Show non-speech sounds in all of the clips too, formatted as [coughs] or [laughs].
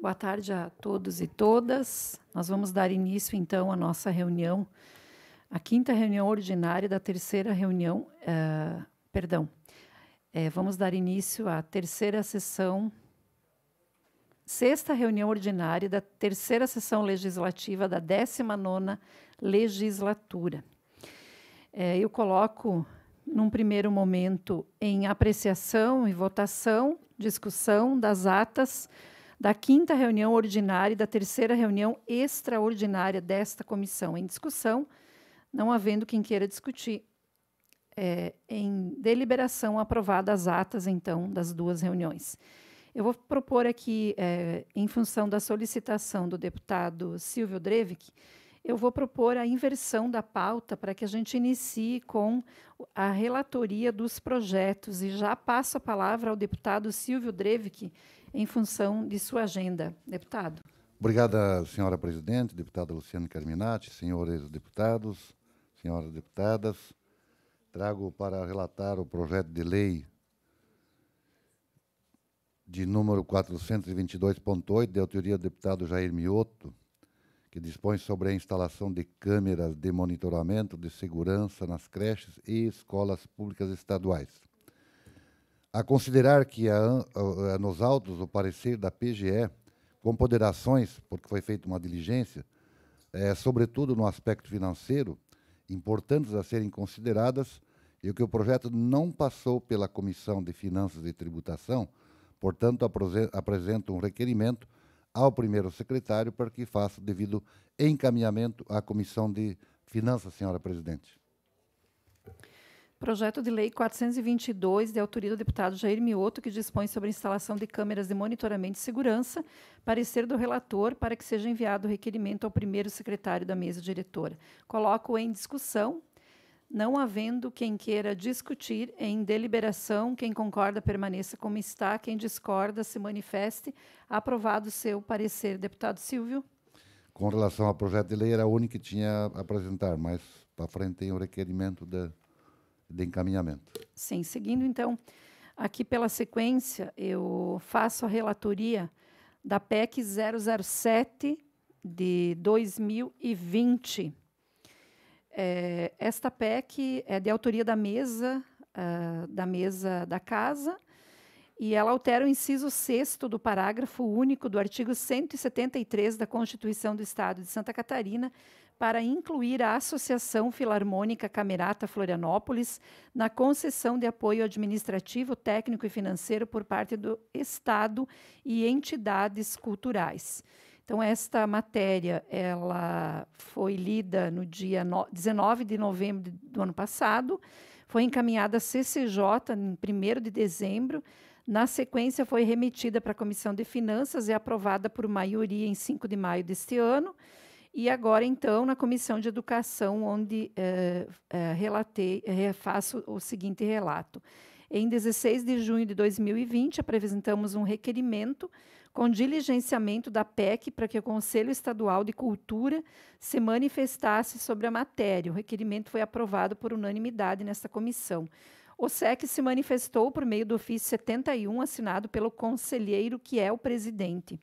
Boa tarde a todos e todas. Nós vamos dar início, então, à nossa reunião, a quinta reunião ordinária da terceira reunião, uh, perdão, é, vamos dar início à terceira sessão, sexta reunião ordinária da terceira sessão legislativa da 19ª legislatura. É, eu coloco, num primeiro momento, em apreciação e votação, discussão das atas, da quinta reunião ordinária e da terceira reunião extraordinária desta comissão em discussão, não havendo quem queira discutir. É, em deliberação aprovadas as atas, então, das duas reuniões. Eu vou propor aqui, é, em função da solicitação do deputado Silvio Drevik, eu vou propor a inversão da pauta para que a gente inicie com a relatoria dos projetos. E já passo a palavra ao deputado Silvio Drevik, em função de sua agenda. Deputado. Obrigada, senhora presidente, deputada Luciana Carminati, senhores deputados, senhoras deputadas. Trago para relatar o projeto de lei de número 422.8, de autoria do deputado Jair Mioto, que dispõe sobre a instalação de câmeras de monitoramento de segurança nas creches e escolas públicas estaduais a considerar que a, a, a, nos autos o parecer da PGE com ponderações, porque foi feita uma diligência, é, sobretudo no aspecto financeiro, importantes a serem consideradas, e que o projeto não passou pela Comissão de Finanças e Tributação, portanto, apresenta um requerimento ao primeiro secretário para que faça o devido encaminhamento à Comissão de Finanças, senhora presidente. Projeto de Lei 422, de autoria do deputado Jair Mioto, que dispõe sobre a instalação de câmeras de monitoramento de segurança, parecer do relator para que seja enviado o requerimento ao primeiro secretário da mesa diretora. Coloco em discussão. Não havendo quem queira discutir em deliberação, quem concorda permaneça como está, quem discorda se manifeste. Aprovado seu parecer, deputado Silvio. Com relação ao projeto de lei, era o único que tinha a apresentar, mas para frente tem o requerimento da. De de encaminhamento. Sim, seguindo então, aqui pela sequência, eu faço a relatoria da PEC 007 de 2020. É, esta PEC é de autoria da mesa, uh, da mesa da casa, e ela altera o inciso 6 do parágrafo único do artigo 173 da Constituição do Estado de Santa Catarina, para incluir a Associação Filarmônica Camerata Florianópolis na concessão de apoio administrativo, técnico e financeiro por parte do Estado e entidades culturais. Então, esta matéria ela foi lida no dia 19 de novembro do ano passado, foi encaminhada à CCJ em 1 de dezembro. Na sequência, foi remetida para a Comissão de Finanças e aprovada por maioria em 5 de maio deste ano. E agora, então, na Comissão de Educação, onde é, é, relatei, é, faço o seguinte relato. Em 16 de junho de 2020, apresentamos um requerimento com diligenciamento da PEC para que o Conselho Estadual de Cultura se manifestasse sobre a matéria. O requerimento foi aprovado por unanimidade nesta comissão. O SEC se manifestou por meio do ofício 71, assinado pelo conselheiro, que é o presidente.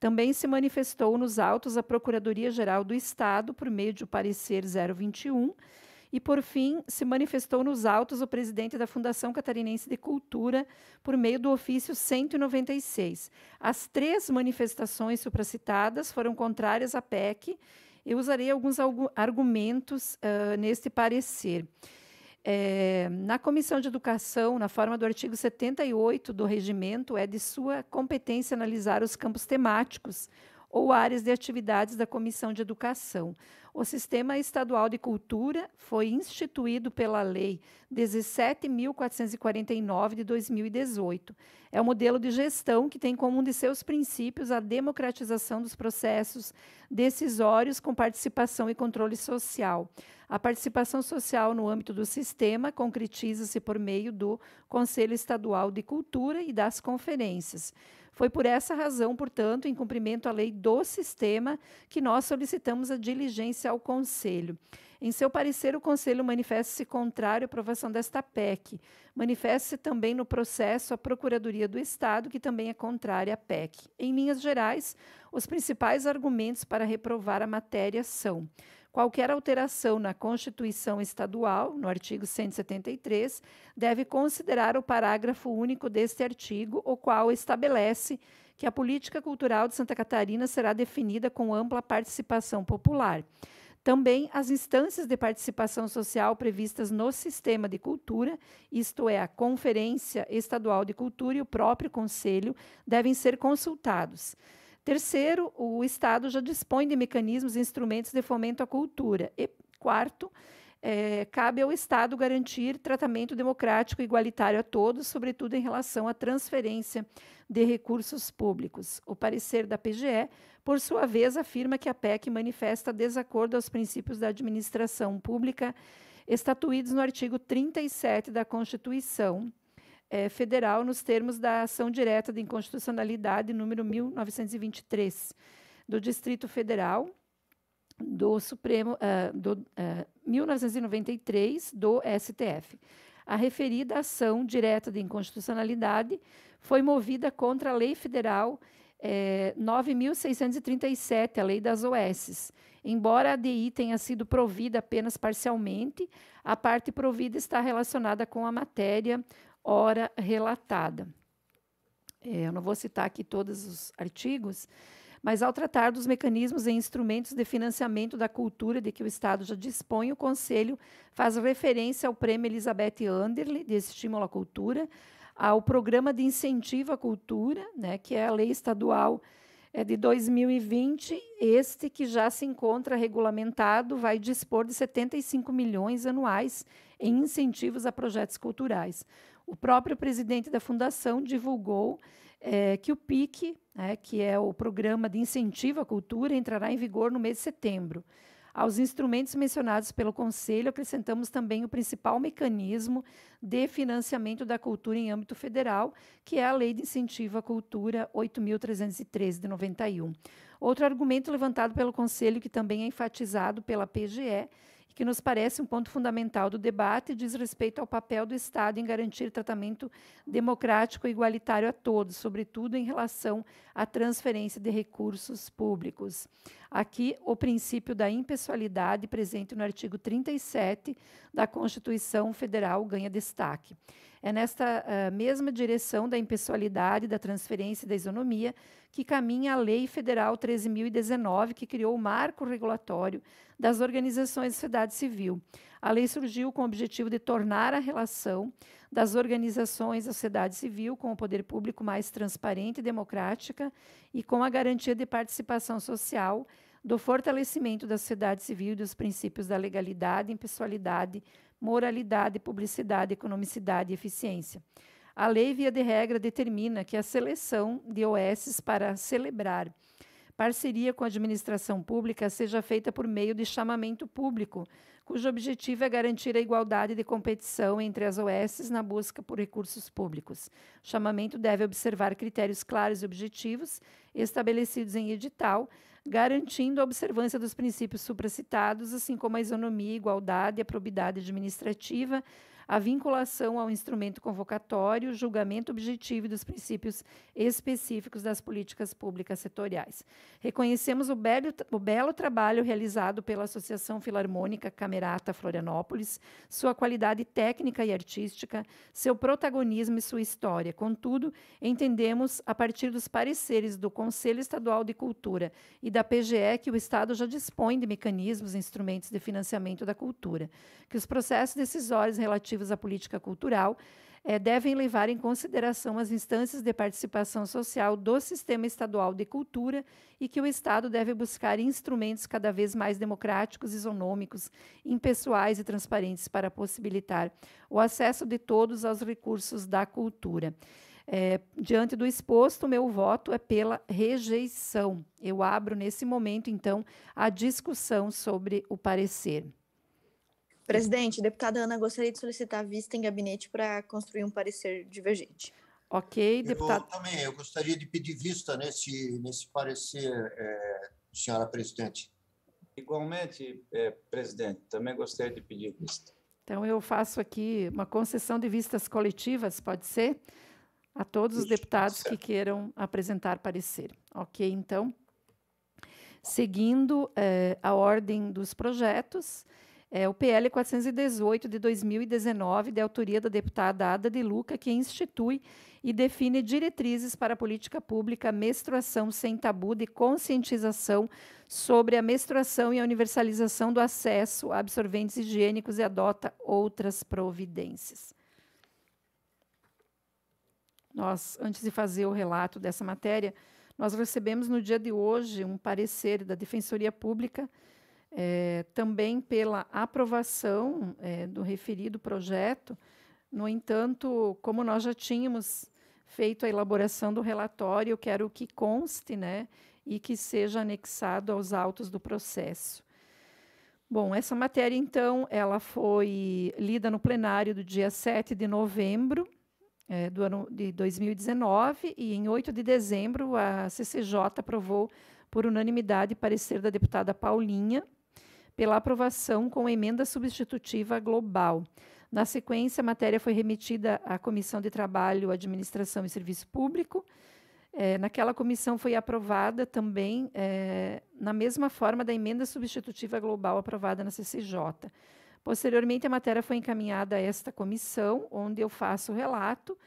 Também se manifestou nos autos a Procuradoria-Geral do Estado, por meio de parecer 021, e, por fim, se manifestou nos autos o presidente da Fundação Catarinense de Cultura, por meio do ofício 196. As três manifestações supracitadas foram contrárias à PEC. Eu usarei alguns argumentos uh, neste parecer. É, na Comissão de Educação, na forma do artigo 78 do regimento, é de sua competência analisar os campos temáticos ou áreas de atividades da Comissão de Educação. O Sistema Estadual de Cultura foi instituído pela Lei 17.449 de 2018. É um modelo de gestão que tem como um de seus princípios a democratização dos processos decisórios com participação e controle social. A participação social no âmbito do sistema concretiza-se por meio do Conselho Estadual de Cultura e das conferências. Foi por essa razão, portanto, em cumprimento à lei do sistema, que nós solicitamos a diligência ao Conselho. Em seu parecer, o Conselho manifesta-se contrário à aprovação desta PEC. Manifesta-se também no processo a Procuradoria do Estado, que também é contrária à PEC. Em linhas gerais, os principais argumentos para reprovar a matéria são Qualquer alteração na Constituição Estadual, no artigo 173, deve considerar o parágrafo único deste artigo, o qual estabelece que a política cultural de Santa Catarina será definida com ampla participação popular. Também as instâncias de participação social previstas no sistema de cultura, isto é, a Conferência Estadual de Cultura e o próprio Conselho, devem ser consultados. Terceiro, o Estado já dispõe de mecanismos e instrumentos de fomento à cultura. E quarto, é, cabe ao Estado garantir tratamento democrático e igualitário a todos, sobretudo em relação à transferência de recursos públicos. O parecer da PGE, por sua vez, afirma que a PEC manifesta desacordo aos princípios da administração pública estatuídos no artigo 37 da Constituição é, federal nos termos da ação direta de inconstitucionalidade número 1923 do Distrito Federal do Supremo uh, do uh, ah, 1993 do STF. A referida ação direta de inconstitucionalidade foi movida contra a Lei Federal é, eh, 9.637, a Lei das OSs. Embora a DI tenha sido provida apenas parcialmente, a parte provida está relacionada com a matéria hora relatada. É, eu não vou citar aqui todos os artigos, mas ao tratar dos mecanismos e instrumentos de financiamento da cultura de que o Estado já dispõe, o Conselho faz referência ao Prêmio Elizabeth Anderle de Estímulo à Cultura, ao Programa de Incentivo à Cultura, né, que é a lei estadual é de 2020, este que já se encontra regulamentado vai dispor de 75 milhões anuais em incentivos a projetos culturais o próprio presidente da fundação divulgou é, que o PIC, né, que é o Programa de Incentivo à Cultura, entrará em vigor no mês de setembro. Aos instrumentos mencionados pelo Conselho, acrescentamos também o principal mecanismo de financiamento da cultura em âmbito federal, que é a Lei de Incentivo à Cultura 8.313 de 91. Outro argumento levantado pelo Conselho, que também é enfatizado pela PGE, e que nos parece um ponto fundamental do debate diz respeito ao papel do Estado em garantir tratamento democrático e igualitário a todos, sobretudo em relação à transferência de recursos públicos. Aqui, o princípio da impessoalidade, presente no artigo 37 da Constituição Federal, ganha destaque. É nesta uh, mesma direção da impessoalidade, da transferência e da isonomia que caminha a Lei Federal 13.019, que criou o marco regulatório das organizações de sociedade civil. A lei surgiu com o objetivo de tornar a relação das organizações da sociedade civil com o poder público mais transparente e democrática e com a garantia de participação social do fortalecimento da sociedade civil e dos princípios da legalidade, impessoalidade, moralidade, publicidade, economicidade e eficiência. A lei, via de regra, determina que a seleção de OS para celebrar parceria com a administração pública seja feita por meio de chamamento público, cujo objetivo é garantir a igualdade de competição entre as OS na busca por recursos públicos. O chamamento deve observar critérios claros e objetivos estabelecidos em edital, garantindo a observância dos princípios supracitados, assim como a isonomia, igualdade e a probidade administrativa, a vinculação ao instrumento convocatório, julgamento objetivo dos princípios específicos das políticas públicas setoriais. Reconhecemos o belo, o belo trabalho realizado pela Associação Filarmônica Camerata Florianópolis, sua qualidade técnica e artística, seu protagonismo e sua história. Contudo, entendemos, a partir dos pareceres do Conselho Estadual de Cultura e da PGE, que o Estado já dispõe de mecanismos e instrumentos de financiamento da cultura, que os processos decisórios relativos relativos à política cultural é, devem levar em consideração as instâncias de participação social do sistema estadual de cultura e que o Estado deve buscar instrumentos cada vez mais democráticos, isonômicos, impessoais e transparentes para possibilitar o acesso de todos aos recursos da cultura. É, diante do exposto, meu voto é pela rejeição. Eu abro nesse momento, então, a discussão sobre o parecer. Presidente, deputada Ana, gostaria de solicitar vista em gabinete para construir um parecer divergente. Ok, deputado. Eu também, eu gostaria de pedir vista nesse, nesse parecer, é, senhora presidente. Igualmente, é, presidente, também gostaria de pedir vista. Então, eu faço aqui uma concessão de vistas coletivas, pode ser? A todos Isso, os deputados que queiram apresentar parecer. Ok, então. Seguindo é, a ordem dos projetos, é o PL 418 de 2019, de autoria da deputada Ada de Luca, que institui e define diretrizes para a política pública menstruação sem tabu de conscientização sobre a menstruação e a universalização do acesso a absorventes higiênicos e adota outras providências. Nós, antes de fazer o relato dessa matéria, nós recebemos no dia de hoje um parecer da Defensoria Pública é, também pela aprovação é, do referido projeto. No entanto, como nós já tínhamos feito a elaboração do relatório, eu quero que conste né, e que seja anexado aos autos do processo. Bom, essa matéria, então, ela foi lida no plenário do dia 7 de novembro é, do ano de 2019 e, em 8 de dezembro, a CCJ aprovou por unanimidade parecer da deputada Paulinha, pela aprovação com emenda substitutiva global. Na sequência, a matéria foi remetida à Comissão de Trabalho, Administração e Serviço Público. É, naquela comissão foi aprovada também, é, na mesma forma, da emenda substitutiva global aprovada na CCJ. Posteriormente, a matéria foi encaminhada a esta comissão, onde eu faço o relato,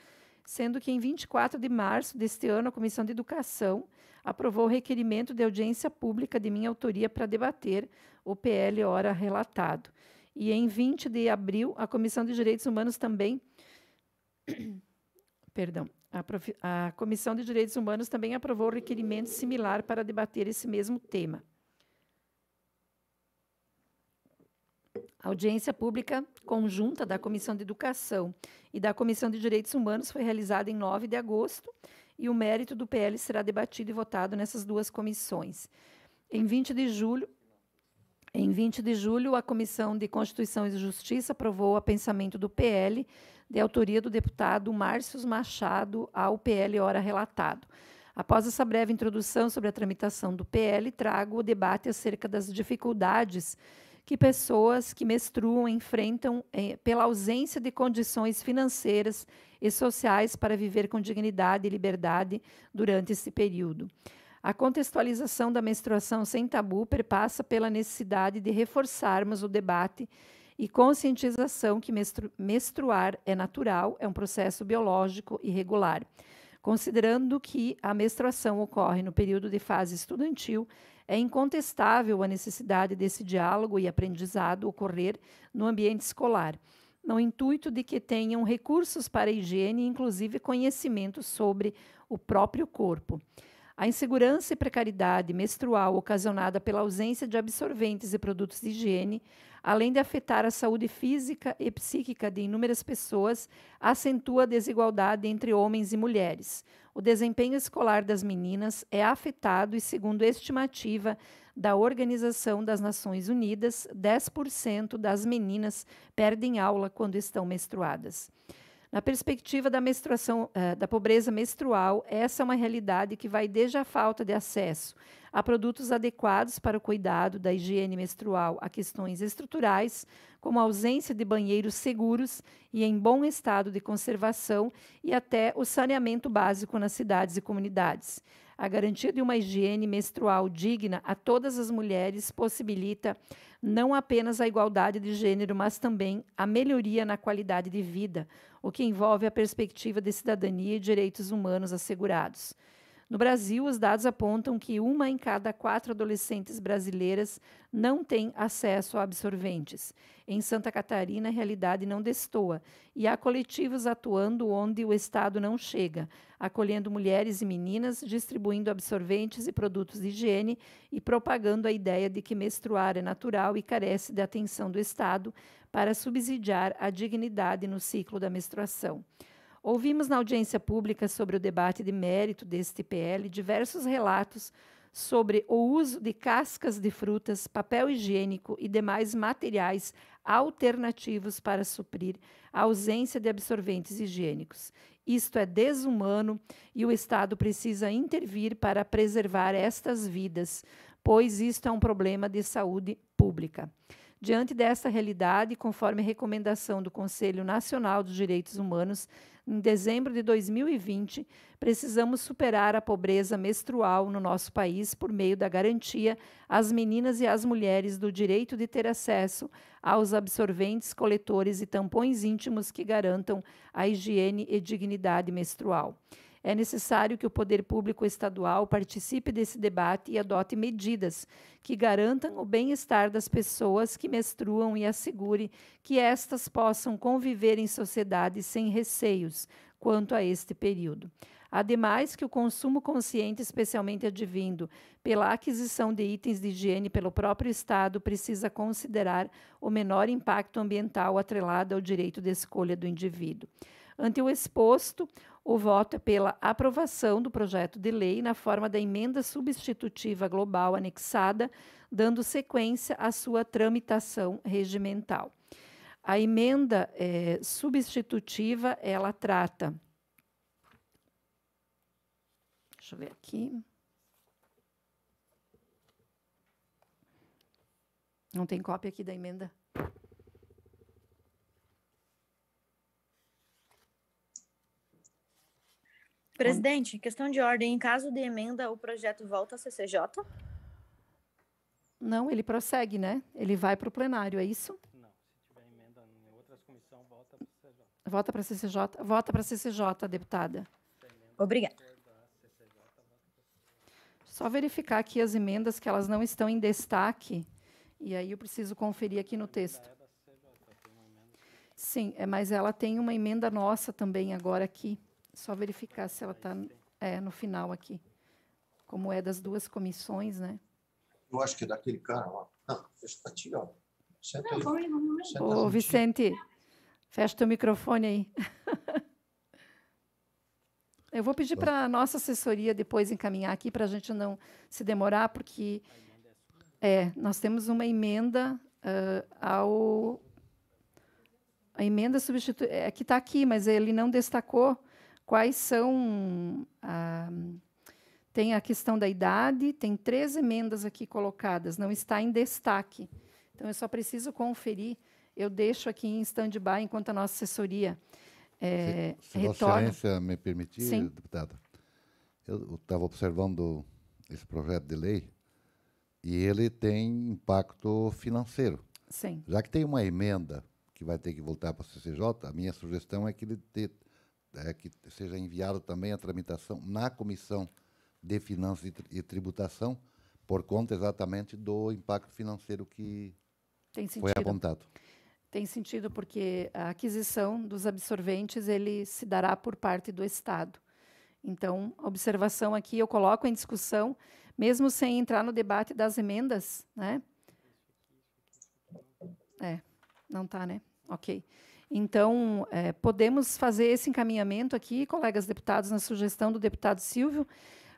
sendo que em 24 de março deste ano, a Comissão de Educação aprovou o requerimento de audiência pública de minha autoria para debater o PL ora relatado. E em 20 de abril, a Comissão de Direitos Humanos também. [coughs] perdão. A, prof, a Comissão de Direitos Humanos também aprovou um requerimento similar para debater esse mesmo tema. A audiência pública conjunta da Comissão de Educação e da Comissão de Direitos Humanos foi realizada em 9 de agosto e o mérito do PL será debatido e votado nessas duas comissões. Em 20 de julho, em 20 de julho, a Comissão de Constituição e Justiça aprovou o pensamento do PL, de autoria do deputado Márcio Machado, ao PL Hora Relatado. Após essa breve introdução sobre a tramitação do PL, trago o debate acerca das dificuldades que pessoas que menstruam enfrentam eh, pela ausência de condições financeiras e sociais para viver com dignidade e liberdade durante esse período. A contextualização da menstruação sem tabu perpassa pela necessidade de reforçarmos o debate e conscientização que menstru menstruar é natural, é um processo biológico e regular. Considerando que a menstruação ocorre no período de fase estudantil, é incontestável a necessidade desse diálogo e aprendizado ocorrer no ambiente escolar, no intuito de que tenham recursos para a higiene, inclusive conhecimento sobre o próprio corpo. A insegurança e precariedade menstrual ocasionada pela ausência de absorventes e produtos de higiene, além de afetar a saúde física e psíquica de inúmeras pessoas, acentua a desigualdade entre homens e mulheres. O desempenho escolar das meninas é afetado e, segundo estimativa da Organização das Nações Unidas, 10% das meninas perdem aula quando estão menstruadas. Na perspectiva da, menstruação, eh, da pobreza menstrual, essa é uma realidade que vai desde a falta de acesso a produtos adequados para o cuidado da higiene menstrual a questões estruturais, como a ausência de banheiros seguros e em bom estado de conservação, e até o saneamento básico nas cidades e comunidades. A garantia de uma higiene menstrual digna a todas as mulheres possibilita não apenas a igualdade de gênero, mas também a melhoria na qualidade de vida o que envolve a perspectiva de cidadania e direitos humanos assegurados. No Brasil, os dados apontam que uma em cada quatro adolescentes brasileiras não tem acesso a absorventes. Em Santa Catarina, a realidade não destoa e há coletivos atuando onde o Estado não chega, acolhendo mulheres e meninas, distribuindo absorventes e produtos de higiene e propagando a ideia de que menstruar é natural e carece da atenção do Estado para subsidiar a dignidade no ciclo da menstruação. Ouvimos na audiência pública sobre o debate de mérito deste PL diversos relatos sobre o uso de cascas de frutas, papel higiênico e demais materiais alternativos para suprir a ausência de absorventes higiênicos. Isto é desumano e o Estado precisa intervir para preservar estas vidas, pois isto é um problema de saúde pública. Diante dessa realidade, conforme recomendação do Conselho Nacional dos Direitos Humanos, em dezembro de 2020, precisamos superar a pobreza menstrual no nosso país por meio da garantia às meninas e às mulheres do direito de ter acesso aos absorventes, coletores e tampões íntimos que garantam a higiene e dignidade menstrual. É necessário que o poder público estadual participe desse debate e adote medidas que garantam o bem-estar das pessoas que menstruam e assegure que estas possam conviver em sociedade sem receios quanto a este período. Ademais, que o consumo consciente, especialmente advindo pela aquisição de itens de higiene pelo próprio Estado, precisa considerar o menor impacto ambiental atrelado ao direito de escolha do indivíduo. Ante o exposto, o voto é pela aprovação do projeto de lei na forma da emenda substitutiva global anexada, dando sequência à sua tramitação regimental. A emenda é, substitutiva, ela trata. Deixa eu ver aqui. Não tem cópia aqui da emenda? Presidente, questão de ordem. Em caso de emenda, o projeto volta à CCJ? Não, ele prossegue, né? Ele vai para o plenário, é isso? Não, se tiver emenda em outras comissões, volta para a CCJ. Volta para a CCJ, para CCJ, deputada. Obrigada. Só verificar aqui as emendas que elas não estão em destaque. E aí eu preciso conferir aqui no texto. É Sim, é, mas ela tem uma emenda nossa também agora aqui. Só verificar se ela está é, no final aqui. Como é das duas comissões, né? Eu acho que é daquele cara lá. Não, deixa ó. Senta aí. Ô, Vicente, fecha o microfone aí. [laughs] Eu vou pedir para a nossa assessoria depois encaminhar aqui, para a gente não se demorar, porque é, nós temos uma emenda uh, ao. A emenda substitui. É que está aqui, mas ele não destacou quais são. Ah, tem a questão da idade, tem três emendas aqui colocadas, não está em destaque. Então, eu só preciso conferir. Eu deixo aqui em stand-by enquanto a nossa assessoria é, eh, se, se retorna. me permitir, Sim. deputada, eu estava observando esse projeto de lei e ele tem impacto financeiro. Sim. Já que tem uma emenda que vai ter que voltar para o CCJ, a minha sugestão é que ele é, que seja enviado também a tramitação na Comissão de Finanças e Tributação, por conta exatamente do impacto financeiro que foi apontado. Tem sentido porque a aquisição dos absorventes ele se dará por parte do Estado. Então, a observação aqui eu coloco em discussão, mesmo sem entrar no debate das emendas, né? É, não está né? Ok. Então, é, podemos fazer esse encaminhamento aqui, colegas deputados, na sugestão do deputado Silvio,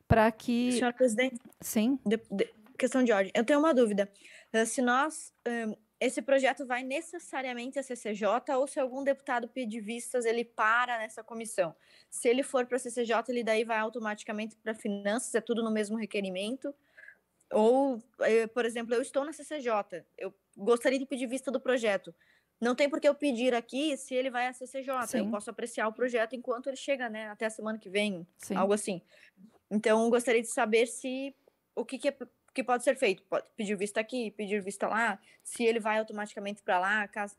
para que. Senhor presidente. Sim. De, de, questão de ordem. Eu tenho uma dúvida. Eh, se nós. Um, eh, esse projeto vai necessariamente à CCJ ou se algum deputado pedir vistas, ele para nessa comissão. Se ele for para a CCJ, ele daí vai automaticamente para finanças, é tudo no mesmo requerimento. Ou, eh, por exemplo, eu estou na CCJ, eu gostaria de pedir vista do projeto não tem por que eu pedir aqui se ele vai à CCJ. Sim. Eu posso apreciar o projeto enquanto ele chega, né? Até a semana que vem, Sim. algo assim. Então, gostaria de saber se o que, que, é, que pode ser feito. Pode pedir vista aqui, pedir vista lá, se ele vai automaticamente para lá, caso,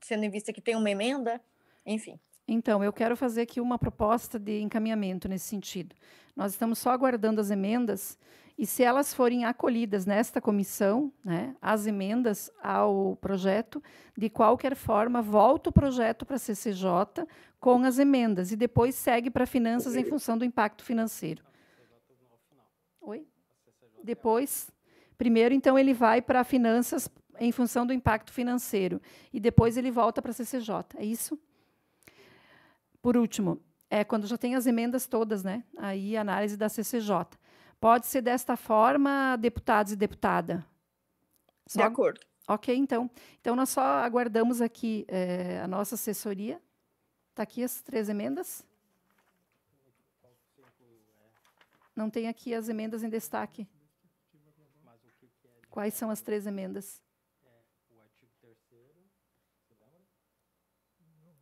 sendo em vista que tem uma emenda, enfim. Então, eu quero fazer aqui uma proposta de encaminhamento nesse sentido. Nós estamos só aguardando as emendas e se elas forem acolhidas nesta comissão, né, as emendas ao projeto, de qualquer forma, volta o projeto para a CCJ com as emendas e depois segue para finanças em função do impacto financeiro. Oi? Depois, primeiro, então, ele vai para finanças em função do impacto financeiro e depois ele volta para a CCJ. É isso? Por último, é quando já tem as emendas todas, né? Aí análise da CCJ. Pode ser desta forma, deputados e deputada? Só... De acordo. Ok, então. Então, nós só aguardamos aqui é, a nossa assessoria. Está aqui as três emendas? Não tem aqui as emendas em destaque. Quais são as três emendas?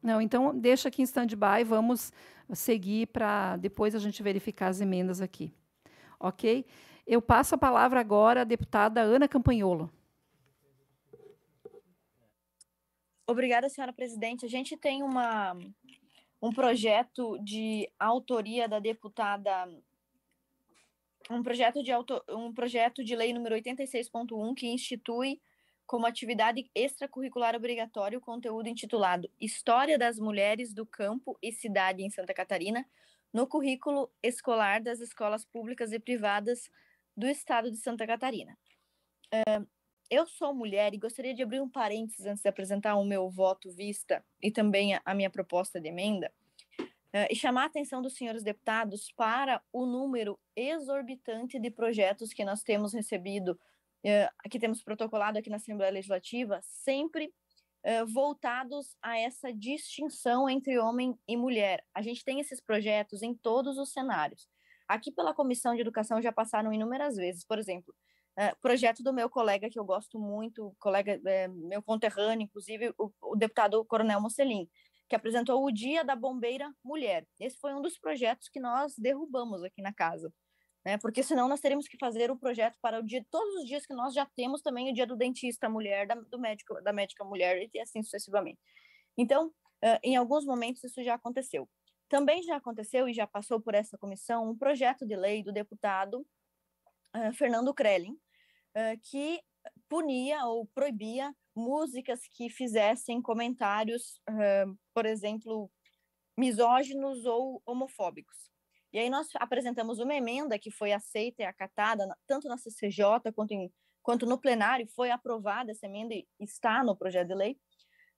Não, então deixa aqui em stand-by, vamos seguir para depois a gente verificar as emendas aqui ok? Eu passo a palavra agora à deputada Ana Campanholo. Obrigada, senhora presidente. A gente tem uma, um projeto de autoria da deputada um projeto de auto, um projeto de lei número 86.1 que institui como atividade extracurricular obrigatória o conteúdo intitulado História das Mulheres do Campo e Cidade em Santa Catarina, no currículo escolar das escolas públicas e privadas do estado de Santa Catarina. eu sou mulher e gostaria de abrir um parênteses antes de apresentar o meu voto vista e também a minha proposta de emenda, eh, e chamar a atenção dos senhores deputados para o número exorbitante de projetos que nós temos recebido, eh, que temos protocolado aqui na Assembleia Legislativa, sempre eh, voltados a essa distinção entre homem e mulher. A gente tem esses projetos em todos os cenários. Aqui pela Comissão de Educação já passaram inúmeras vezes, por exemplo, uh, projeto do meu colega que eu gosto muito, colega eh, meu conterrâneo, inclusive o, o deputado Coronel Mocelin, que apresentou o Dia da Bombeira Mulher. Esse foi um dos projetos que nós derrubamos aqui na casa né? Porque senão nós teremos que fazer o projeto para o dia, todos os dias que nós já temos também o dia do dentista mulher, da, do médico, da médica mulher e assim sucessivamente. Então, uh, em alguns momentos isso já aconteceu. Também já aconteceu e já passou por essa comissão um projeto de lei do deputado uh, Fernando Krellin, uh, que punia ou proibia músicas que fizessem comentários, por exemplo, misóginos ou homofóbicos. E aí nós apresentamos uma emenda que foi aceita e acatada tanto na CCJ quanto, em, quanto no plenário, foi aprovada essa emenda e está no projeto de lei,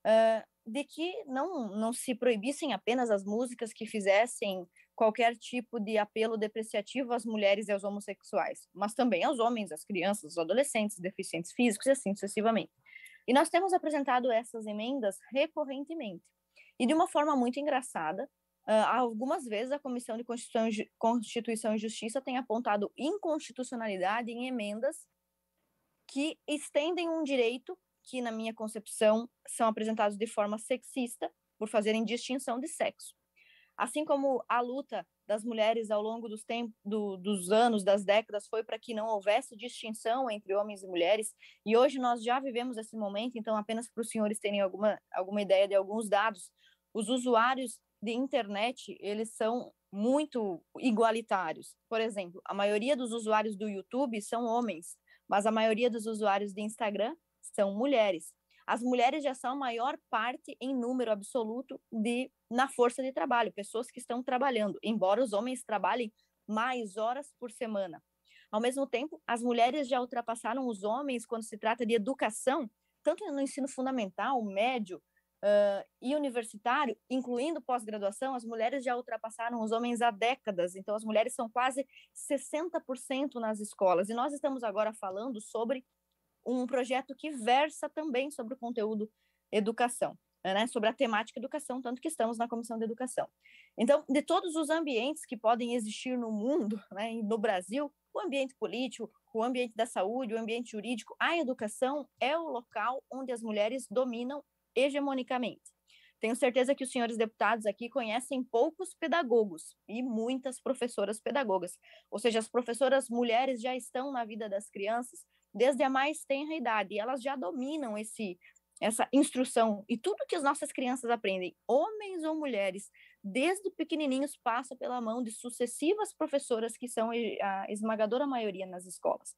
uh, de que não, não se proibissem apenas as músicas que fizessem qualquer tipo de apelo depreciativo às mulheres e aos homossexuais, mas também aos homens, às crianças, aos adolescentes, deficientes físicos e assim sucessivamente. E nós temos apresentado essas emendas recorrentemente. E de uma forma muito engraçada, algumas vezes a Comissão de Constituição e Justiça tem apontado inconstitucionalidade em emendas que estendem um direito que, na minha concepção, são apresentados de forma sexista por fazerem distinção de sexo. Assim como a luta das mulheres ao longo dos, tempos, do, dos anos, das décadas, foi para que não houvesse distinção entre homens e mulheres, e hoje nós já vivemos esse momento, então, apenas para os senhores terem alguma, alguma ideia de alguns dados, os usuários de internet, eles são muito igualitários. Por exemplo, a maioria dos usuários do YouTube são homens, mas a maioria dos usuários de Instagram são mulheres. As mulheres já são a maior parte em número absoluto de na força de trabalho, pessoas que estão trabalhando, embora os homens trabalhem mais horas por semana. Ao mesmo tempo, as mulheres já ultrapassaram os homens quando se trata de educação, tanto no ensino fundamental, médio, uh, e universitário, incluindo pós-graduação, as mulheres já ultrapassaram os homens há décadas. Então, as mulheres são quase 60% nas escolas. E nós estamos agora falando sobre um projeto que versa também sobre o conteúdo educação. Né, sobre a temática educação, tanto que estamos na Comissão de Educação. Então, de todos os ambientes que podem existir no mundo, né, no Brasil, o ambiente político, o ambiente da saúde, o ambiente jurídico, a educação é o local onde as mulheres dominam hegemonicamente. Tenho certeza que os senhores deputados aqui conhecem poucos pedagogos e muitas professoras pedagogas. Ou seja, as professoras mulheres já estão na vida das crianças desde a mais tenra idade, e elas já dominam esse essa instrução e tudo que as nossas crianças aprendem, homens ou mulheres, desde pequenininhos passa pela mão de sucessivas professoras que são a esmagadora maioria nas escolas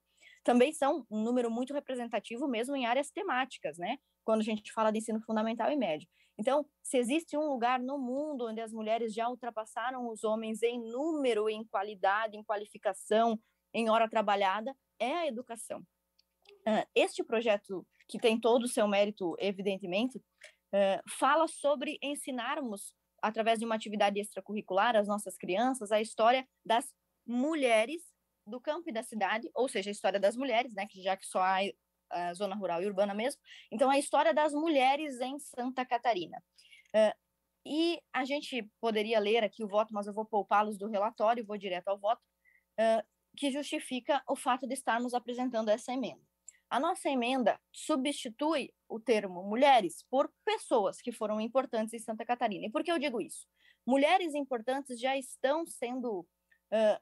também são um número muito representativo, mesmo em áreas temáticas, né? Quando a gente fala de ensino fundamental e médio. Então, se existe um lugar no mundo onde as mulheres já ultrapassaram os homens em número, em qualidade, em qualificação, em hora trabalhada, é a educação. Ah, este projeto, que tem todo o seu mérito, evidentemente, ah, fala sobre ensinarmos, através de uma atividade extracurricular, as nossas crianças, a história das mulheres do campo e da cidade, ou seja, a história das mulheres, né, que já que só há a zona rural e urbana mesmo, então a história das mulheres em Santa Catarina. Uh, e a gente poderia ler aqui o voto, mas eu vou poupá-los do relatório, vou direto ao voto, uh, que justifica o fato de estarmos apresentando essa emenda. A nossa emenda substitui o termo mulheres por pessoas que foram importantes em Santa Catarina. E por que eu digo isso? Mulheres importantes já estão sendo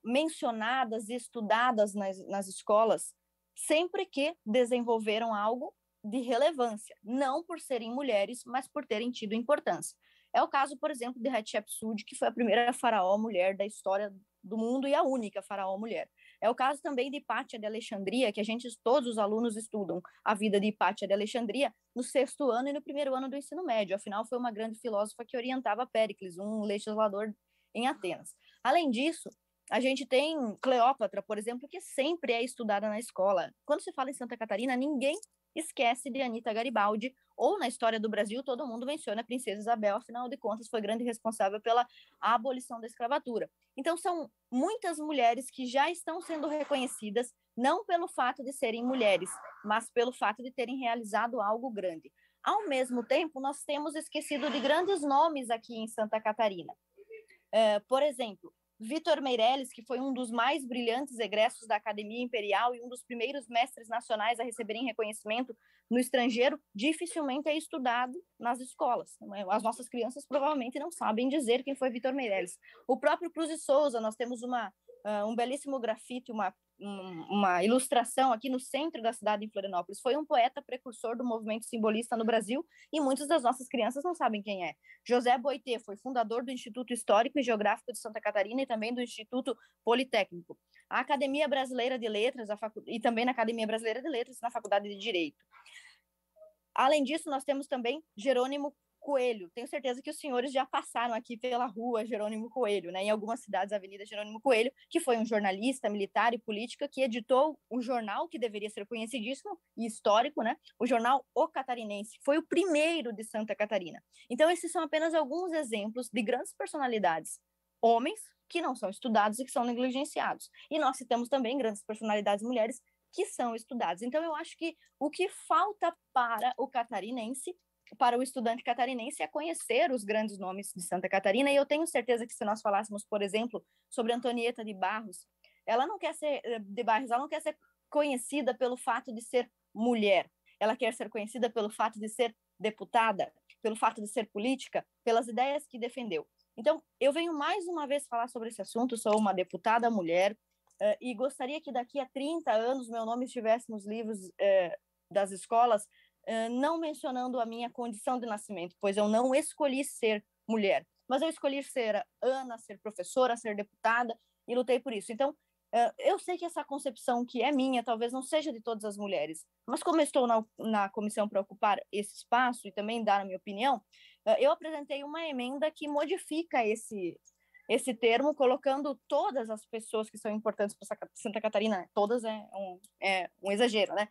mencionadas e estudadas nas, nas escolas sempre que desenvolveram algo de relevância, não por serem mulheres, mas por terem tido importância. É o caso, por exemplo, de Hatshepsut, que foi a primeira faraó mulher da história do mundo e a única faraó mulher. É o caso também de Hipátia de Alexandria, que a gente, todos os alunos estudam a vida de Hipátia de Alexandria no sexto ano e no primeiro ano do ensino médio. Afinal, foi uma grande filósofa que orientava Péricles, um legislador em Atenas. Além disso, a gente tem Cleópatra, por exemplo, que sempre é estudada na escola. Quando se fala em Santa Catarina, ninguém esquece de Anita Garibaldi, ou na história do Brasil, todo mundo menciona a Princesa Isabel, afinal de contas, foi grande responsável pela abolição da escravatura. Então, são muitas mulheres que já estão sendo reconhecidas, não pelo fato de serem mulheres, mas pelo fato de terem realizado algo grande. Ao mesmo tempo, nós temos esquecido de grandes nomes aqui em Santa Catarina. É, por exemplo, Vitor Meirelles, que foi um dos mais brilhantes egressos da Academia Imperial e um dos primeiros mestres nacionais a receberem reconhecimento no estrangeiro, dificilmente é estudado nas escolas. É? As nossas crianças provavelmente não sabem dizer quem foi Vitor Meirelles. O próprio Cruz e Souza, nós temos uma, uh, um belíssimo grafite, uma uma ilustração aqui no centro da cidade em Florianópolis. Foi um poeta precursor do movimento simbolista no Brasil e muitas das nossas crianças não sabem quem é. José Boitê foi fundador do Instituto Histórico e Geográfico de Santa Catarina e também do Instituto Politécnico. A Academia Brasileira de Letras facu... e também na Academia Brasileira de Letras na Faculdade de Direito. Além disso, nós temos também Jerônimo Coelho. Tenho certeza que os senhores já passaram aqui pela rua Jerônimo Coelho, né? Em algumas cidades, a Avenida Jerônimo Coelho, que foi um jornalista, militar e política que editou um jornal que deveria ser conhecidíssimo e histórico, né? O jornal O Catarinense, foi o primeiro de Santa Catarina. Então, esses são apenas alguns exemplos de grandes personalidades, homens que não são estudados e que são negligenciados. E nós citamos também grandes personalidades mulheres que são estudados. Então, eu acho que o que falta para o catarinense para o estudante catarinense é conhecer os grandes nomes de Santa Catarina, e eu tenho certeza que se nós falássemos, por exemplo, sobre Antonieta de Barros, ela não quer ser eh, de Barros, ela não quer ser conhecida pelo fato de ser mulher. Ela quer ser conhecida pelo fato de ser deputada, pelo fato de ser política, pelas ideias que defendeu. Então, eu venho mais uma vez falar sobre esse assunto, sou uma deputada mulher eh, e gostaria que daqui a 30 anos meu nome estivesse nos livros eh, das escolas não mencionando a minha condição de nascimento, pois eu não escolhi ser mulher, mas eu escolhi ser Ana, ser professora, ser deputada e lutei por isso. Então, eu sei que essa concepção que é minha talvez não seja de todas as mulheres, mas como estou na, na comissão para ocupar esse espaço e também dar a minha opinião, eu apresentei uma emenda que modifica esse esse termo, colocando todas as pessoas que são importantes para Santa Catarina, todas é um, é um exagero, né?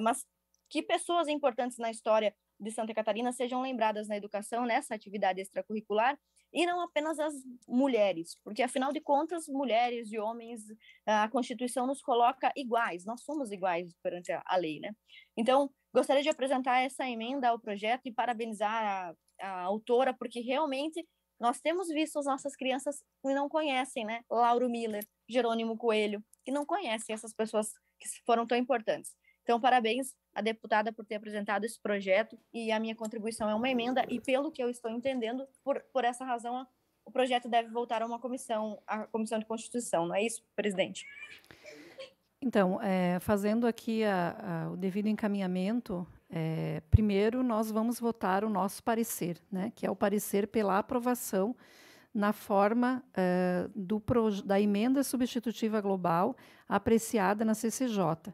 mas que pessoas importantes na história de Santa Catarina sejam lembradas na educação, nessa atividade extracurricular, e não apenas as mulheres, porque afinal de contas, mulheres e homens, ah, a Constituição nos coloca iguais, nós somos iguais perante a lei, né? Então, gostaria de apresentar essa emenda ao projeto e parabenizar a, a autora, porque realmente nós temos visto as nossas crianças que não conhecem, né? Lauro Miller, Jerônimo Coelho, que não conhecem essas pessoas que foram tão importantes. Então, parabéns a deputada por ter apresentado esse projeto e a minha contribuição é uma emenda e pelo que eu estou entendendo, por, por essa razão o projeto deve voltar a uma comissão, a comissão de constituição, não é isso, presidente? Então, é, fazendo aqui a, a, o devido encaminhamento, é, primeiro nós vamos votar o nosso parecer, né, que é o parecer pela aprovação na forma é, do da emenda substitutiva global apreciada na CCJ.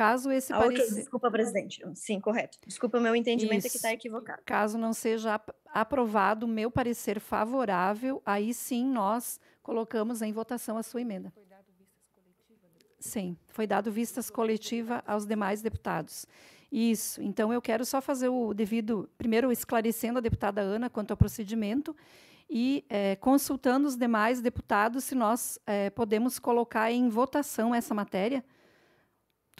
Caso esse parecer... okay. Desculpa, presidente. Sim, correto. Desculpa, o meu entendimento Isso. é que está equivocado. Caso não seja aprovado meu parecer favorável, aí sim nós colocamos em votação a sua emenda. Foi dado vistas coletivas? Né? sim, foi dado vistas coletiva aos demais deputados. Isso. Então, eu quero só fazer o devido, primeiro esclarecendo a deputada Ana quanto ao procedimento e é, consultando os demais deputados se nós é, podemos colocar em votação essa matéria.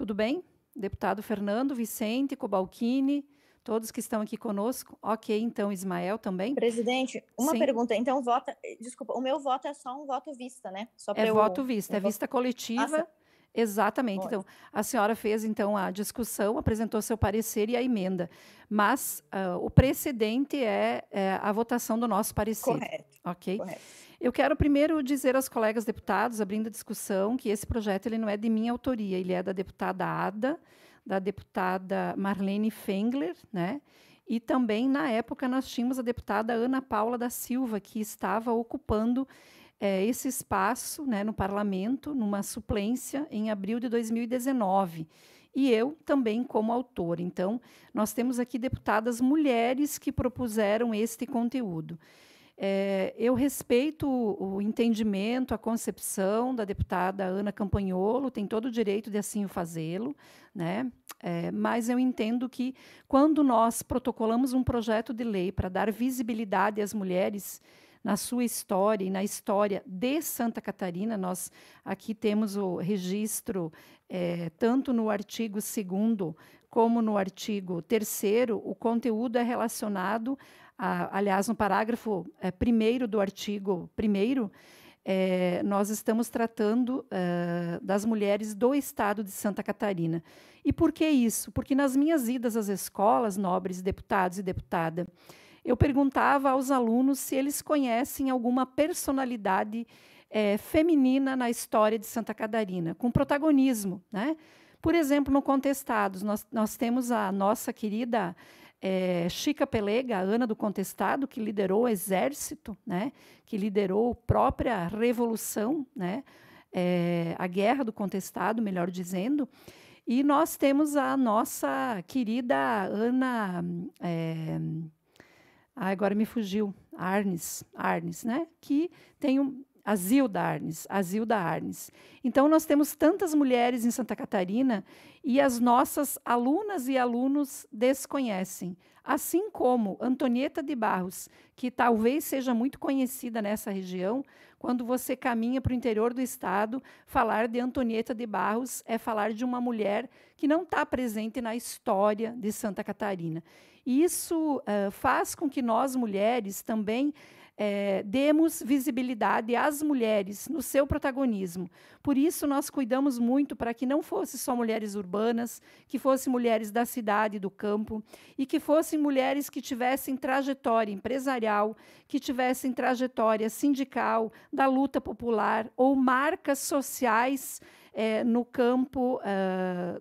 Tudo bem? Deputado Fernando, Vicente, Cobalcini, todos que estão aqui conosco. Ok, então, Ismael também. Presidente, uma Sim. pergunta. Então, vota. Desculpa, o meu voto é só um voto vista, né? Só é eu, voto vista, é voto... vista coletiva. Exatamente. Então, a senhora fez então a discussão, apresentou seu parecer e a emenda. Mas uh, o precedente é, é, a votação do nosso parecer. Correto. Ok. Correto. Eu quero primeiro dizer aos colegas deputados, abrindo a discussão, que esse projeto ele não é de minha autoria, ele é da deputada Ada, da deputada Marlene Fengler, né? E também, na época, nós tínhamos a deputada Ana Paula da Silva, que estava ocupando é, esse espaço né, no parlamento, numa suplência, em abril de 2019. E eu também, como autora. Então, nós temos aqui deputadas mulheres que propuseram este conteúdo. É, eu respeito o, entendimento, a concepção da deputada Ana Campanholo, tem todo o direito de assim fazê-lo, né? É, mas eu entendo que quando nós protocolamos um projeto de lei para dar visibilidade às mulheres na sua história e na história de Santa Catarina. Nós aqui temos o registro, é, tanto no artigo 2 como no artigo 3, o conteúdo é relacionado aliás, no parágrafo é, primeiro do artigo primeiro, é, nós estamos tratando eh, das mulheres do estado de Santa Catarina. E por que isso? Porque nas minhas idas às escolas, nobres deputados e deputada, eu perguntava aos alunos se eles conhecem alguma personalidade é, feminina na história de Santa Catarina, com protagonismo. Né? Por exemplo, no Contestados, nós, nós temos a nossa querida é, Chica Pelega, a Ana do Contestado, que liderou o exército, né, que liderou a própria revolução, né, é, a guerra do contestado, melhor dizendo. E nós temos a nossa querida Ana. É, agora me fugiu, Arnes, Arnes, né? Que tem um, a Zilda Arnes, a Zilda Arnes. Então, nós temos tantas mulheres em Santa Catarina e as nossas alunas e alunos desconhecem. Assim como Antonieta de Barros, que talvez seja muito conhecida nessa região, quando você caminha para o interior do estado, falar de Antonieta de Barros é falar de uma mulher que não está presente na história de Santa Catarina. E Isso uh, faz com que nós, mulheres, também é, demos visibilidade às mulheres no seu protagonismo. Por isso, nós cuidamos muito para que não fosse só mulheres urbanas, que fossem mulheres da cidade, do campo, e que fossem mulheres que tivessem trajetória empresarial, que tivessem trajetória sindical, da luta popular, ou marcas sociais é, no campo uh,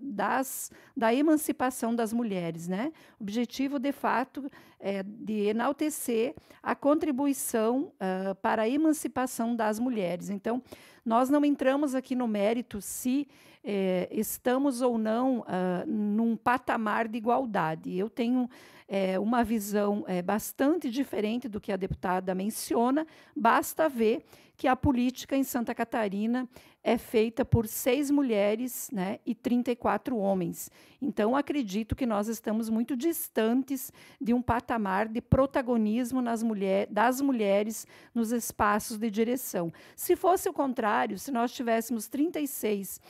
das, da emancipação das mulheres. Né? O objetivo, de fato, é, de enaltecer a contribuição uh, para a emancipação das mulheres. Então, nós não entramos aqui no mérito se é, estamos ou não uh, num patamar de igualdade. Eu tenho é, uma visão é, bastante diferente do que a deputada menciona, basta ver que a política em Santa Catarina é feita por seis mulheres né, e 34 homens. Então, acredito que nós estamos muito distantes de um patamar patamar de protagonismo mulher, das mulheres nos espaços de direção. Se fosse o contrário, se nós tivéssemos 36,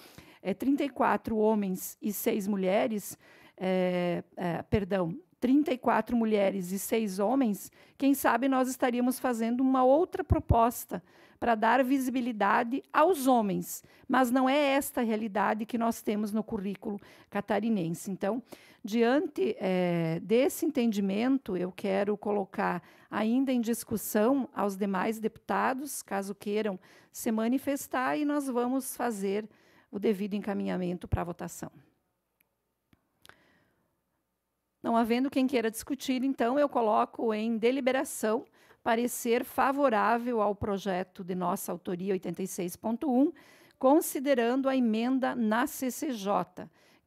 é, 34 homens e 6 mulheres, é, é, perdão, 34 mulheres e 6 homens, quem sabe nós estaríamos fazendo uma outra proposta para dar visibilidade aos homens, mas não é esta a realidade que nós temos no currículo catarinense. Então, Diante é, desse entendimento, eu quero colocar ainda em discussão aos demais deputados, caso queiram se manifestar, e nós vamos fazer o devido encaminhamento para a votação. Não havendo quem queira discutir, então eu coloco em deliberação parecer favorável ao projeto de nossa autoria 86.1, considerando a emenda na CCJ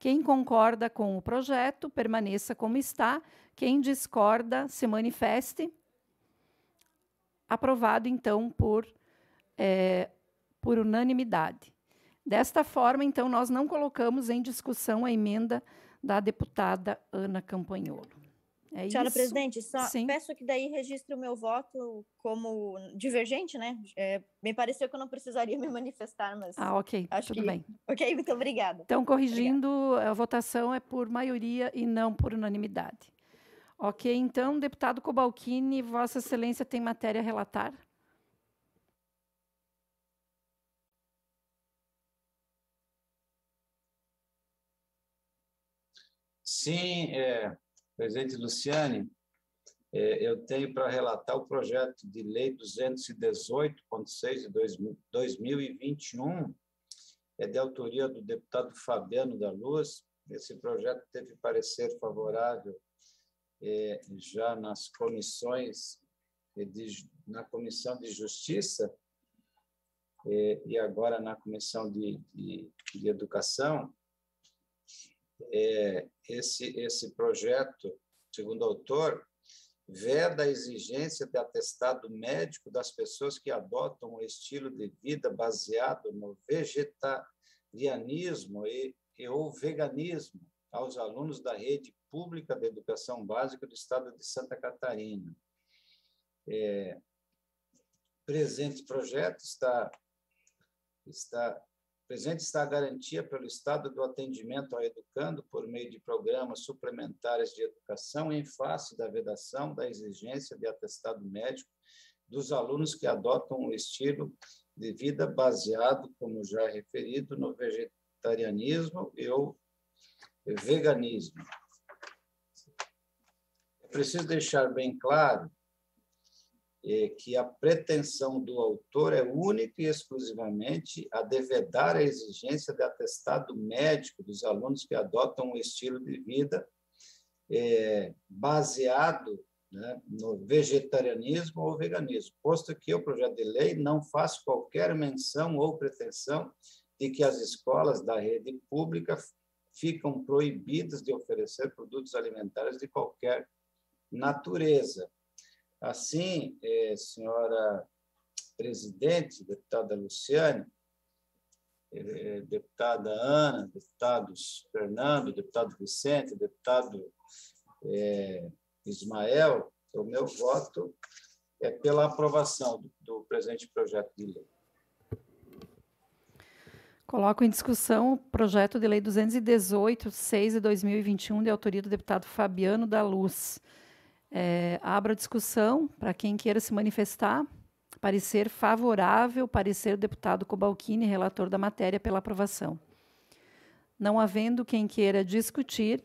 quem concorda com o projeto, permaneça como está. Quem discorda, se manifeste. Aprovado, então, por, é, por unanimidade. Desta forma, então, nós não colocamos em discussão a emenda da deputada Ana Campanholo. É Senhora isso. presidente, só Sim. peço que daí registre o meu voto como divergente, né? É, me pareceu que eu não precisaria [laughs] me manifestar, mas. Ah, ok. Tudo que... bem. Ok, muito obrigada. Então, corrigindo, obrigada. a votação é por maioria e não por unanimidade. Ok, então, deputado Cobalcini, Vossa Excelência tem matéria a relatar? Sim, é, Presidente Luciane, é, eu tenho para relatar o projeto de lei 218.6 de 2021, é de autoria do deputado Fabiano da Luz. Esse projeto teve parecer favorável é, já nas comissões, é, de, na Comissão de Justiça e agora na Comissão de Educação, é, esse, esse projeto, segundo o autor, veda a exigência de atestado médico das pessoas que adotam um estilo de vida baseado no vegetarianismo e, e ou veganismo aos alunos da rede pública de educação básica do estado de Santa Catarina. É, presente projeto está está Presente está a garantia pelo Estado do atendimento ao educando por meio de programas suplementares de educação em face da vedação da exigência de atestado médico dos alunos que adotam o um estilo de vida baseado, como já é referido, no vegetarianismo e ou veganismo. É preciso deixar bem claro é, que a pretensão do autor é única e exclusivamente a devedar a exigência de atestado médico dos alunos que adotam um estilo de vida é, baseado né, no vegetarianismo ou veganismo, posto que o projeto de lei não faz qualquer menção ou pretensão de que as escolas da rede pública ficam proibidas de oferecer produtos alimentares de qualquer natureza. Assim, é, senhora presidente, deputada Luciane, é, deputada Ana, deputados Fernando, deputado Vicente, deputado é, Ismael, o meu voto é pela aprovação do, do presente projeto de lei. Coloco em discussão o projeto de lei 218, 6 de 2021, de autoria do deputado Fabiano da Luz. É, abro a discussão para quem queira se manifestar. Parecer favorável, parecer deputado Cobalcini, relator da matéria, pela aprovação. Não havendo quem queira discutir,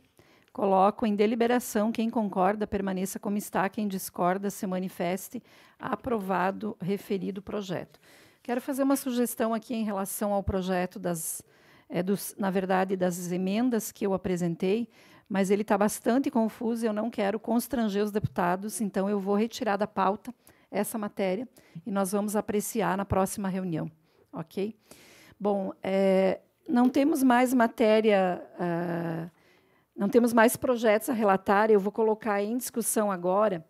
coloco em deliberação quem concorda, permaneça como está, quem discorda, se manifeste. Aprovado referido projeto. Quero fazer uma sugestão aqui em relação ao projeto das, é, dos, na verdade, das emendas que eu apresentei, mas ele está bastante confuso e eu não quero constranger os deputados, então eu vou retirar da pauta essa matéria e nós vamos apreciar na próxima reunião, ok? Bom, é, não temos mais matéria, uh, não temos mais projetos a relatar, eu vou colocar em discussão agora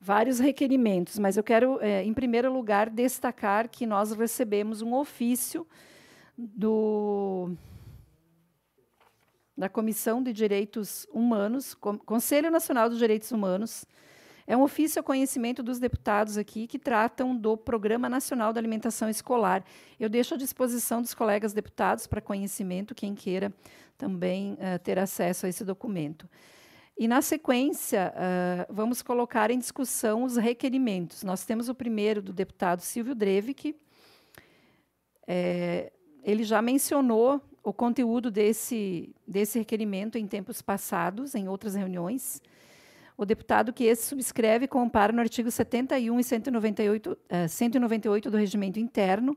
vários requerimentos, mas eu quero, é, em primeiro lugar, destacar que nós recebemos um ofício do da Comissão de Direitos Humanos, Conselho Nacional dos Direitos Humanos. É um ofício a conhecimento dos deputados aqui que tratam do Programa Nacional da Alimentação Escolar. Eu deixo à disposição dos colegas deputados para conhecimento, quem queira também uh, ter acesso a esse documento. E, na sequência, uh, vamos colocar em discussão os requerimentos. Nós temos o primeiro do deputado Silvio Drevik. É, ele já mencionou o conteúdo desse, desse requerimento em tempos passados, em outras reuniões. O deputado que esse subscreve compara no artigo 71 e 198, 198 eh, do Regimento Interno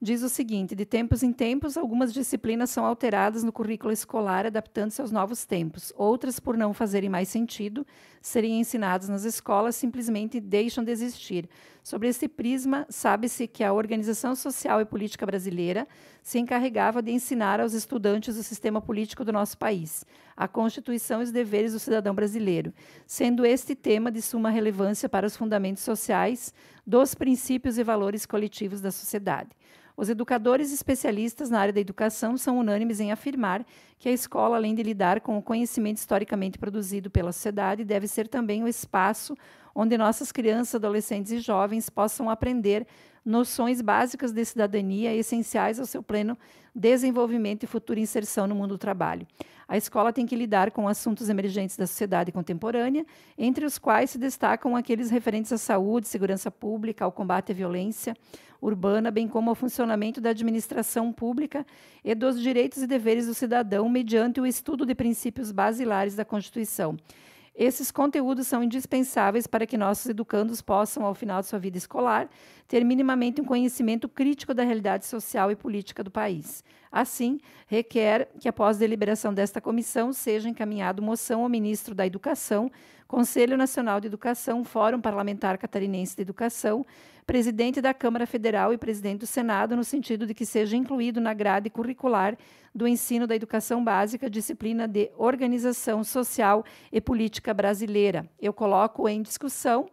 diz o seguinte: de tempos em tempos, algumas disciplinas são alteradas no currículo escolar, adaptando-se aos novos tempos. Outras, por não fazerem mais sentido serem ensinadas nas escolas, simplesmente deixam de existir. Sobre esse prisma, sabe-se que a organização social e política brasileira se encarregava de ensinar aos estudantes o sistema político do nosso país, a Constituição e os deveres do cidadão brasileiro, sendo este tema de suma relevância para os fundamentos sociais dos princípios e valores coletivos da sociedade. Os educadores especialistas na área da educação são unânimes em afirmar que a escola, além de lidar com o conhecimento historicamente produzido pela sociedade, deve ser também o espaço onde nossas crianças, adolescentes e jovens possam aprender noções básicas de cidadania essenciais ao seu pleno desenvolvimento e futura inserção no mundo do trabalho a escola tem que lidar com assuntos emergentes da sociedade contemporânea, entre os quais se destacam aqueles referentes à saúde, segurança pública, ao combate à violência urbana, bem como ao funcionamento da administração pública e dos direitos e deveres do cidadão mediante o estudo de princípios basilares da Constituição. Esses conteúdos são indispensáveis para que nossos educandos possam, ao final de sua vida escolar, ter minimamente um conhecimento crítico da realidade social e política do país. Assim, requer que, após deliberação desta comissão, seja encaminhada moção ao ministro da Educação Conselho Nacional de Educação, Fórum Parlamentar Catarinense de Educação, presidente da Câmara Federal e presidente do Senado, no sentido de que seja incluído na grade curricular do ensino da educação básica, disciplina de organização social e política brasileira. Eu coloco em discussão.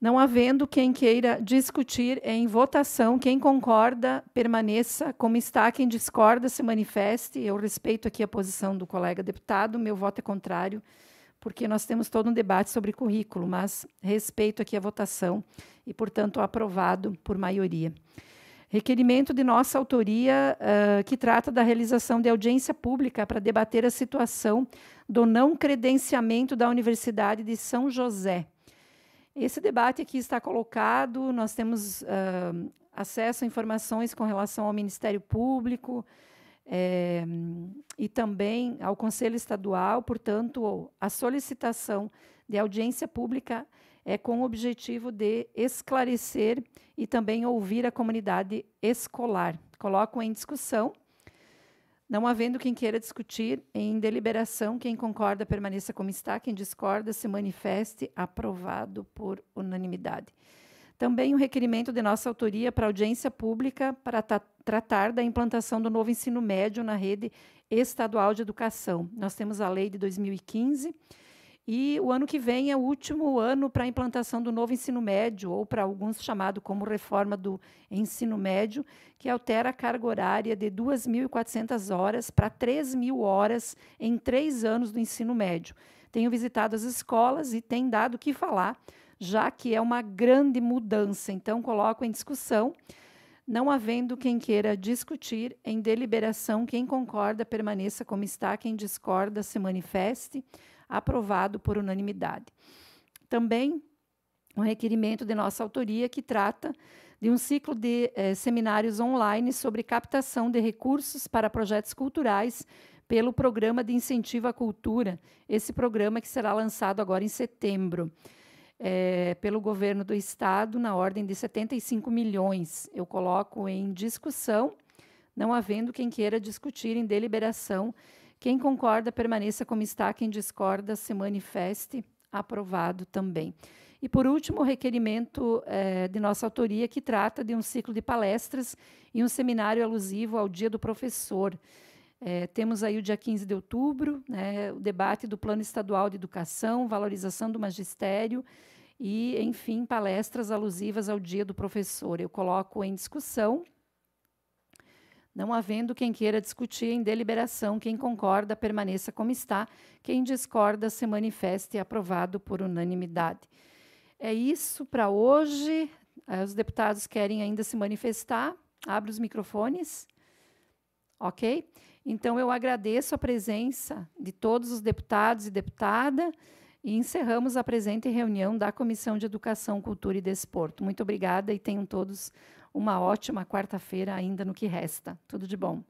Não havendo quem queira discutir em votação, quem concorda permaneça como está, quem discorda se manifeste. Eu respeito aqui a posição do colega deputado, meu voto é contrário porque nós temos todo um debate sobre currículo, mas respeito aqui a votação e, portanto, aprovado por maioria. Requerimento de nossa autoria uh, que trata da realização de audiência pública para debater a situação do não credenciamento da Universidade de São José. Esse debate aqui está colocado, nós temos uh, acesso a informações com relação ao Ministério Público, é, e também ao Conselho Estadual, portanto, a solicitação de audiência pública é com o objetivo de esclarecer e também ouvir a comunidade escolar. Coloco em discussão. Não havendo quem queira discutir, em deliberação, quem concorda permaneça como está, quem discorda se manifeste, aprovado por unanimidade. Também um requerimento de nossa autoria para audiência pública para tratar da implantação do novo ensino médio na rede estadual de educação. Nós temos a lei de 2015 e o ano que vem é o último ano para a implantação do novo ensino médio, ou para alguns chamado como reforma do ensino médio, que altera a carga horária de 2.400 horas para 3.000 horas em três anos do ensino médio. Tenho visitado as escolas e tem dado o que falar já que é uma grande mudança. Então, coloco em discussão, não havendo quem queira discutir, em deliberação, quem concorda permaneça como está, quem discorda se manifeste, aprovado por unanimidade. Também um requerimento de nossa autoria que trata de um ciclo de eh, seminários online sobre captação de recursos para projetos culturais pelo Programa de Incentivo à Cultura, esse programa que será lançado agora em setembro é, pelo governo do estado na ordem de 75 milhões. Eu coloco em discussão, não havendo quem queira discutir em deliberação. Quem concorda, permaneça como está. Quem discorda, se manifeste. Aprovado também. E, por último, o requerimento é, de nossa autoria, que trata de um ciclo de palestras e um seminário alusivo ao Dia do Professor. É, temos aí o dia 15 de outubro, né, o debate do Plano Estadual de Educação, valorização do magistério e, enfim, palestras alusivas ao Dia do Professor. Eu coloco em discussão, não havendo quem queira discutir em deliberação, quem concorda permaneça como está, quem discorda se manifeste é aprovado por unanimidade. É isso para hoje. Os deputados querem ainda se manifestar. Abre os microfones. Ok? Então, eu agradeço a presença de todos os deputados e deputada. E encerramos a presente reunião da Comissão de Educação, Cultura e Desporto. Muito obrigada e tenham todos uma ótima quarta-feira ainda no que resta. Tudo de bom.